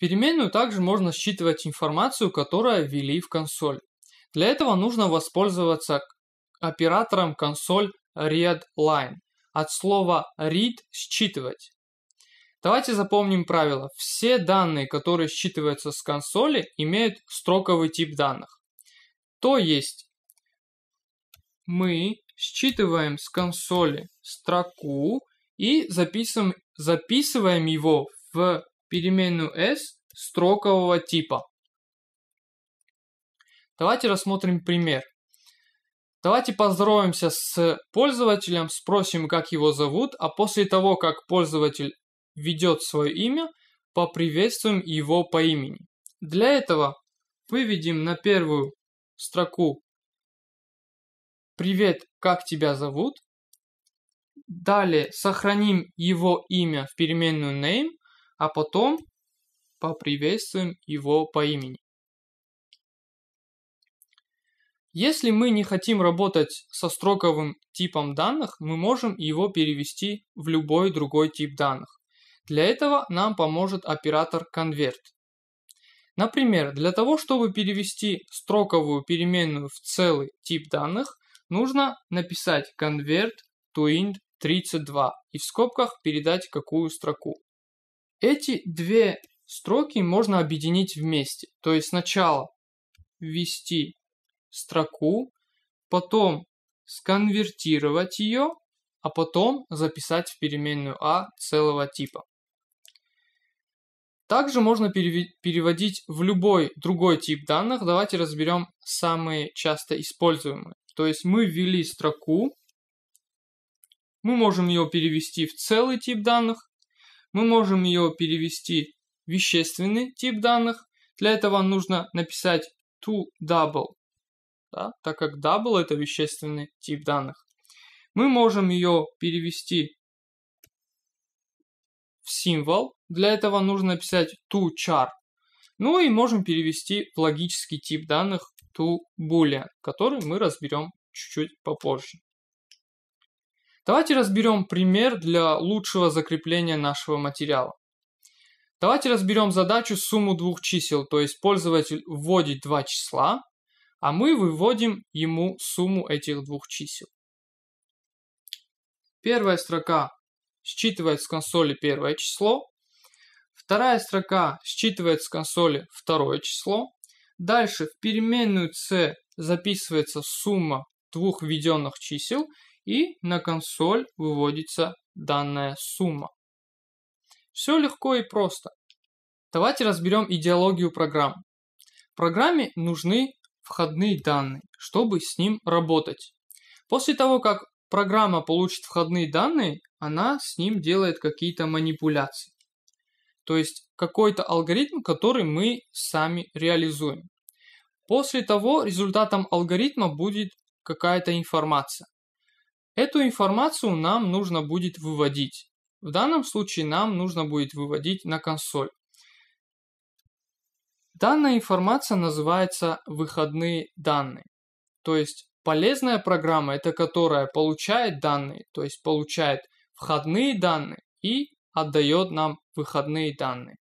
переменную также можно считывать информацию, которая ввели в консоль. Для этого нужно воспользоваться оператором консоль readLine от слова read – считывать. Давайте запомним правило. Все данные, которые считываются с консоли, имеют строковый тип данных. То есть мы считываем с консоли строку и записываем, записываем его в переменную s строкового типа. Давайте рассмотрим пример. Давайте поздороваемся с пользователем, спросим, как его зовут, а после того, как пользователь введет свое имя, поприветствуем его по имени. Для этого выведем на первую строку «Привет, как тебя зовут?». Далее сохраним его имя в переменную name а потом поприветствуем его по имени. Если мы не хотим работать со строковым типом данных, мы можем его перевести в любой другой тип данных. Для этого нам поможет оператор конверт. Например, для того, чтобы перевести строковую переменную в целый тип данных, нужно написать convert to int 32 и в скобках передать какую строку. Эти две строки можно объединить вместе. То есть сначала ввести строку, потом сконвертировать ее, а потом записать в переменную а целого типа. Также можно переводить в любой другой тип данных. Давайте разберем самые часто используемые. То есть мы ввели строку, мы можем ее перевести в целый тип данных, мы можем ее перевести в вещественный тип данных. Для этого нужно написать to double, да, так как double это вещественный тип данных. Мы можем ее перевести в символ. Для этого нужно написать to char. Ну и можем перевести в логический тип данных to boolean, который мы разберем чуть-чуть попозже. Давайте разберем пример для лучшего закрепления нашего материала. Давайте разберем задачу сумму двух чисел, то есть пользователь вводит два числа, а мы выводим ему сумму этих двух чисел. Первая строка считывает с консоли первое число, вторая строка считывает с консоли второе число, дальше в переменную c записывается сумма двух введенных чисел – и на консоль выводится данная сумма. Все легко и просто. Давайте разберем идеологию программ. Программе нужны входные данные, чтобы с ним работать. После того, как программа получит входные данные, она с ним делает какие-то манипуляции. То есть какой-то алгоритм, который мы сами реализуем. После того результатом алгоритма будет какая-то информация. Эту информацию нам нужно будет выводить. В данном случае нам нужно будет выводить на консоль. Данная информация называется выходные данные. То есть полезная программа – это которая получает данные, то есть получает входные данные и отдает нам выходные данные.